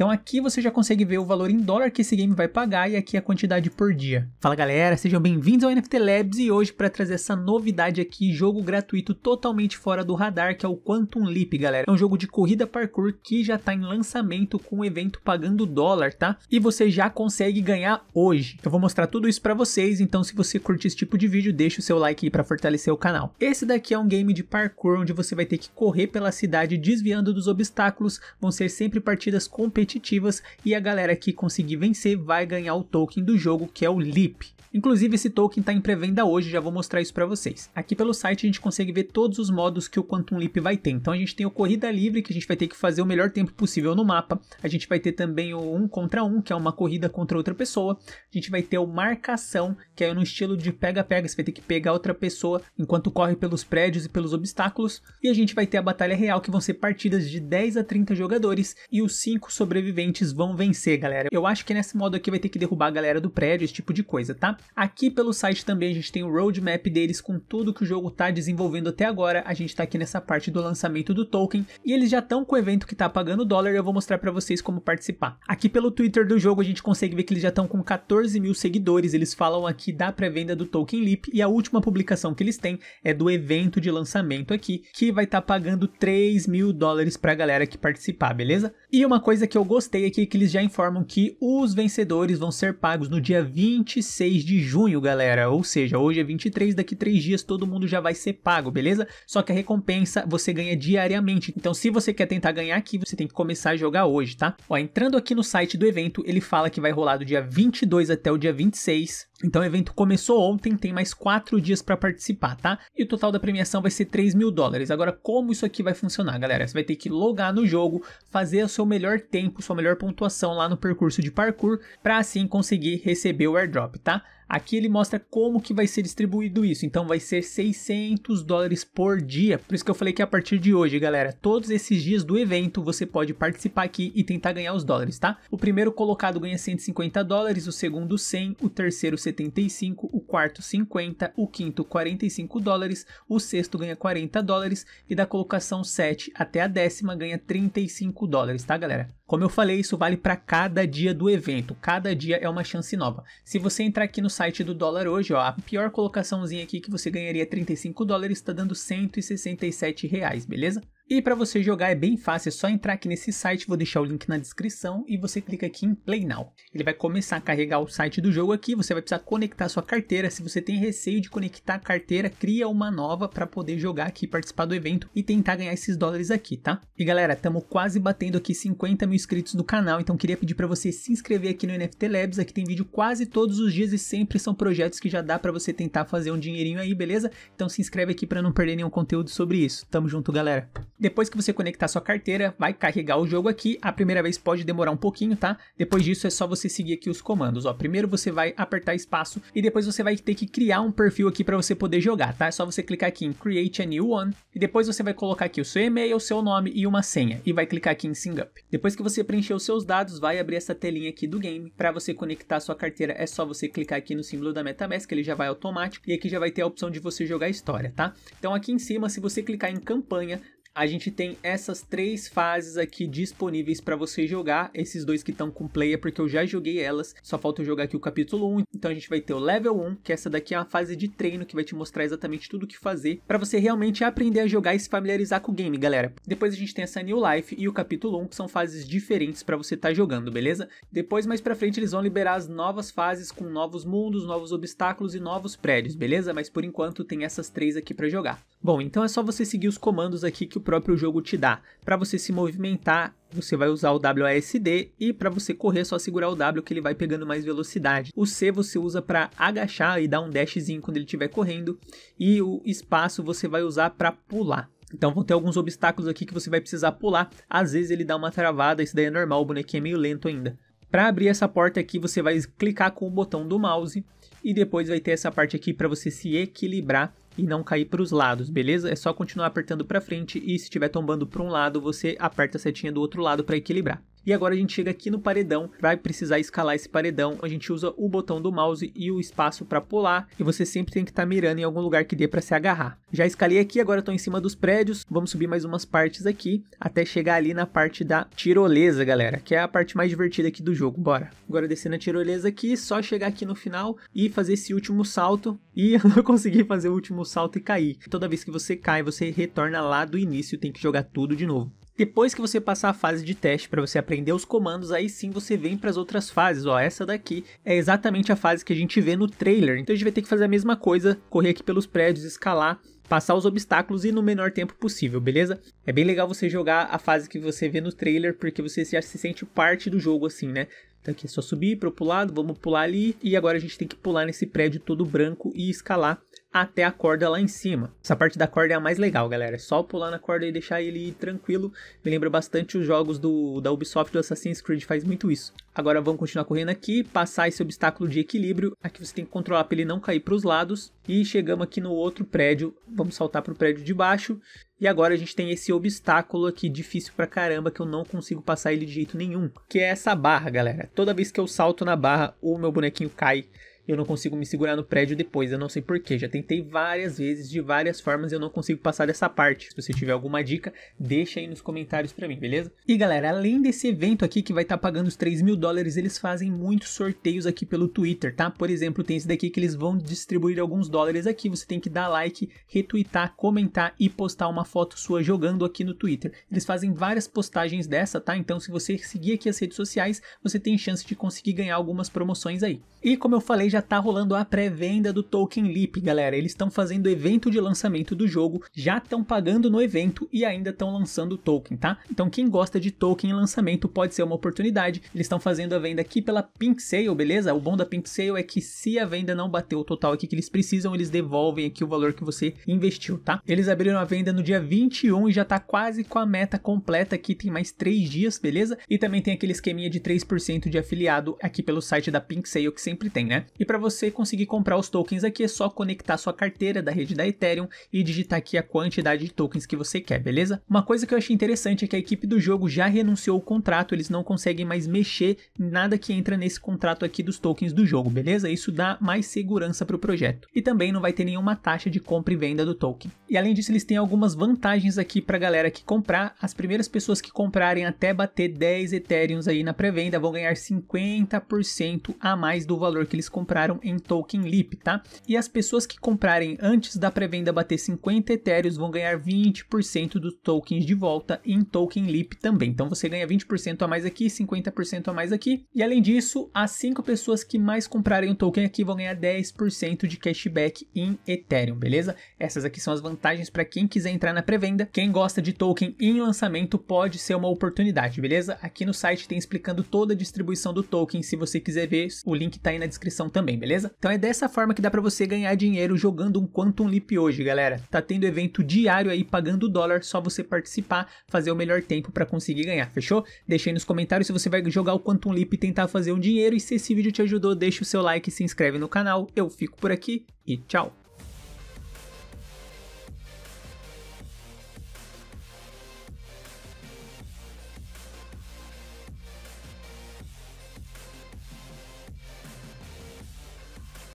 Então aqui você já consegue ver o valor em dólar que esse game vai pagar e aqui a quantidade por dia. Fala galera, sejam bem-vindos ao NFT Labs e hoje para trazer essa novidade aqui, jogo gratuito totalmente fora do radar, que é o Quantum Leap, galera. É um jogo de corrida parkour que já está em lançamento com o um evento pagando dólar, tá? E você já consegue ganhar hoje. Eu vou mostrar tudo isso para vocês, então se você curte esse tipo de vídeo, deixa o seu like aí para fortalecer o canal. Esse daqui é um game de parkour onde você vai ter que correr pela cidade desviando dos obstáculos, vão ser sempre partidas competitivas competitivas e a galera que conseguir vencer vai ganhar o token do jogo que é o Leap. Inclusive esse token está em pré-venda hoje, já vou mostrar isso para vocês. Aqui pelo site a gente consegue ver todos os modos que o Quantum Leap vai ter. Então a gente tem o corrida livre que a gente vai ter que fazer o melhor tempo possível no mapa. A gente vai ter também o um contra um, que é uma corrida contra outra pessoa. A gente vai ter o marcação, que é no estilo de pega-pega, você vai ter que pegar outra pessoa enquanto corre pelos prédios e pelos obstáculos. E a gente vai ter a batalha real, que vão ser partidas de 10 a 30 jogadores e os 5 sobre sobreviventes vão vencer, galera. Eu acho que nesse modo aqui vai ter que derrubar a galera do prédio, esse tipo de coisa, tá? Aqui pelo site também a gente tem o roadmap deles com tudo que o jogo tá desenvolvendo até agora. A gente tá aqui nessa parte do lançamento do token e eles já estão com o evento que tá pagando dólar. Eu vou mostrar para vocês como participar. Aqui pelo Twitter do jogo a gente consegue ver que eles já estão com 14 mil seguidores. Eles falam aqui da pré-venda do Token Leap e a última publicação que eles têm é do evento de lançamento aqui, que vai estar tá pagando 3 mil dólares para a galera que participar, beleza? E uma coisa que eu eu gostei aqui é que eles já informam que os vencedores vão ser pagos no dia 26 de junho, galera. Ou seja, hoje é 23, daqui 3 dias todo mundo já vai ser pago, beleza? Só que a recompensa você ganha diariamente. Então, se você quer tentar ganhar aqui, você tem que começar a jogar hoje, tá? Ó, entrando aqui no site do evento, ele fala que vai rolar do dia 22 até o dia 26. Então, o evento começou ontem, tem mais 4 dias para participar, tá? E o total da premiação vai ser 3 mil dólares. Agora, como isso aqui vai funcionar, galera? Você vai ter que logar no jogo, fazer o seu melhor tempo com sua melhor pontuação lá no percurso de parkour, para assim conseguir receber o airdrop, tá? Aqui ele mostra como que vai ser distribuído isso, então vai ser 600 dólares por dia. Por isso que eu falei que é a partir de hoje, galera, todos esses dias do evento você pode participar aqui e tentar ganhar os dólares, tá? O primeiro colocado ganha 150 dólares, o segundo 100, o terceiro 75, o quarto 50, o quinto 45 dólares, o sexto ganha 40 dólares e da colocação 7 até a décima ganha 35 dólares, tá, galera? Como eu falei, isso vale para cada dia do evento. Cada dia é uma chance nova. Se você entrar aqui no site do dólar hoje, ó, a pior colocaçãozinha aqui que você ganharia 35 dólares está dando 167 reais, beleza? E para você jogar é bem fácil, é só entrar aqui nesse site, vou deixar o link na descrição e você clica aqui em Play Now. Ele vai começar a carregar o site do jogo aqui, você vai precisar conectar sua carteira. Se você tem receio de conectar a carteira, cria uma nova para poder jogar aqui, participar do evento e tentar ganhar esses dólares aqui, tá? E galera, estamos quase batendo aqui 50 mil inscritos no canal, então queria pedir para você se inscrever aqui no NFT Labs, aqui tem vídeo quase todos os dias e sempre são projetos que já dá para você tentar fazer um dinheirinho aí, beleza? Então se inscreve aqui para não perder nenhum conteúdo sobre isso. Tamo junto, galera. Depois que você conectar sua carteira, vai carregar o jogo aqui. A primeira vez pode demorar um pouquinho, tá? Depois disso é só você seguir aqui os comandos, ó. Primeiro você vai apertar espaço e depois você vai ter que criar um perfil aqui para você poder jogar, tá? É só você clicar aqui em Create a New One e depois você vai colocar aqui o seu e-mail, o seu nome e uma senha e vai clicar aqui em Sing Up. Depois que você preencher os seus dados, vai abrir essa telinha aqui do game. Para você conectar sua carteira, é só você clicar aqui no símbolo da MetaMask, ele já vai automático e aqui já vai ter a opção de você jogar a história, tá? Então aqui em cima, se você clicar em campanha, a gente tem essas três fases aqui disponíveis para você jogar, esses dois que estão com player, porque eu já joguei elas, só falta eu jogar aqui o capítulo 1, então a gente vai ter o level 1, que essa daqui é uma fase de treino que vai te mostrar exatamente tudo o que fazer, para você realmente aprender a jogar e se familiarizar com o game, galera. Depois a gente tem essa New Life e o capítulo 1, que são fases diferentes para você estar tá jogando, beleza? Depois, mais para frente, eles vão liberar as novas fases com novos mundos, novos obstáculos e novos prédios, beleza? Mas por enquanto tem essas três aqui para jogar. Bom, então é só você seguir os comandos aqui que o próprio jogo te dá. Para você se movimentar, você vai usar o WASD e para você correr é só segurar o W que ele vai pegando mais velocidade. O C você usa para agachar e dar um dashzinho quando ele estiver correndo e o espaço você vai usar para pular. Então vão ter alguns obstáculos aqui que você vai precisar pular. Às vezes ele dá uma travada, isso daí é normal, o bonequinho é meio lento ainda. Para abrir essa porta aqui, você vai clicar com o botão do mouse e depois vai ter essa parte aqui para você se equilibrar e não cair para os lados, beleza? É só continuar apertando para frente e se estiver tombando para um lado, você aperta a setinha do outro lado para equilibrar. E agora a gente chega aqui no paredão, vai precisar escalar esse paredão. A gente usa o botão do mouse e o espaço para pular, e você sempre tem que estar tá mirando em algum lugar que dê para se agarrar. Já escalei aqui, agora estou em cima dos prédios. Vamos subir mais umas partes aqui até chegar ali na parte da tirolesa, galera, que é a parte mais divertida aqui do jogo. Bora. Agora descendo a tirolesa aqui, só chegar aqui no final e fazer esse último salto. E eu não consegui fazer o último salto e cair. Toda vez que você cai, você retorna lá do início, tem que jogar tudo de novo. Depois que você passar a fase de teste para você aprender os comandos, aí sim você vem para as outras fases. Ó, essa daqui é exatamente a fase que a gente vê no trailer. Então a gente vai ter que fazer a mesma coisa, correr aqui pelos prédios, escalar, passar os obstáculos e no menor tempo possível, beleza? É bem legal você jogar a fase que você vê no trailer, porque você já se sente parte do jogo assim, né? Então aqui é só subir para o lado, vamos pular ali e agora a gente tem que pular nesse prédio todo branco e escalar até a corda lá em cima. Essa parte da corda é a mais legal, galera. É só pular na corda e deixar ele tranquilo. Me lembra bastante os jogos do, da Ubisoft do Assassin's Creed, faz muito isso. Agora vamos continuar correndo aqui, passar esse obstáculo de equilíbrio. Aqui você tem que controlar para ele não cair para os lados. E chegamos aqui no outro prédio. Vamos saltar para o prédio de baixo. E agora a gente tem esse obstáculo aqui difícil pra caramba que eu não consigo passar ele de jeito nenhum, que é essa barra, galera. Toda vez que eu salto na barra, o meu bonequinho cai eu não consigo me segurar no prédio depois. Eu não sei porquê. Já tentei várias vezes, de várias formas, eu não consigo passar dessa parte. Se você tiver alguma dica, deixa aí nos comentários para mim, beleza? E galera, além desse evento aqui que vai estar tá pagando os 3 mil dólares, eles fazem muitos sorteios aqui pelo Twitter, tá? Por exemplo, tem esse daqui que eles vão distribuir alguns dólares aqui. Você tem que dar like, retweetar, comentar e postar uma foto sua jogando aqui no Twitter. Eles fazem várias postagens dessa, tá? Então, se você seguir aqui as redes sociais, você tem chance de conseguir ganhar algumas promoções aí. E como eu falei, já já tá rolando a pré-venda do Token Leap, galera. Eles estão fazendo evento de lançamento do jogo, já estão pagando no evento e ainda estão lançando o token, tá? Então quem gosta de token em lançamento pode ser uma oportunidade. Eles estão fazendo a venda aqui pela Pink Sale, beleza? O bom da Pink Sale é que se a venda não bater o total aqui que eles precisam, eles devolvem aqui o valor que você investiu, tá? Eles abriram a venda no dia 21 e já tá quase com a meta completa aqui, tem mais 3 dias, beleza? E também tem aquele esqueminha de 3% de afiliado aqui pelo site da Pink Sale que sempre tem, né? E para você conseguir comprar os tokens aqui é só conectar sua carteira da rede da Ethereum e digitar aqui a quantidade de tokens que você quer, beleza? Uma coisa que eu achei interessante é que a equipe do jogo já renunciou o contrato, eles não conseguem mais mexer nada que entra nesse contrato aqui dos tokens do jogo, beleza? Isso dá mais segurança para o projeto. E também não vai ter nenhuma taxa de compra e venda do token. E além disso, eles têm algumas vantagens aqui para a galera que comprar. As primeiras pessoas que comprarem até bater 10 Ethereums aí na pré-venda vão ganhar 50% a mais do valor que eles compraram compraram em Token Leap, tá? E as pessoas que comprarem antes da pré-venda bater 50 etéreos vão ganhar 20% dos tokens de volta em Token Leap também. Então você ganha 20% a mais aqui, 50% a mais aqui. E além disso, as 5 pessoas que mais comprarem o token aqui vão ganhar 10% de cashback em Ethereum, beleza? Essas aqui são as vantagens para quem quiser entrar na pré-venda. Quem gosta de token em lançamento pode ser uma oportunidade, beleza? Aqui no site tem explicando toda a distribuição do token. Se você quiser ver, o link está aí na descrição também também, beleza? Então é dessa forma que dá para você ganhar dinheiro jogando um Quantum Leap hoje, galera. Tá tendo evento diário aí pagando dólar, só você participar, fazer o melhor tempo para conseguir ganhar, fechou? Deixa aí nos comentários se você vai jogar o Quantum Leap e tentar fazer um dinheiro e se esse vídeo te ajudou, deixa o seu like, se inscreve no canal. Eu fico por aqui e tchau.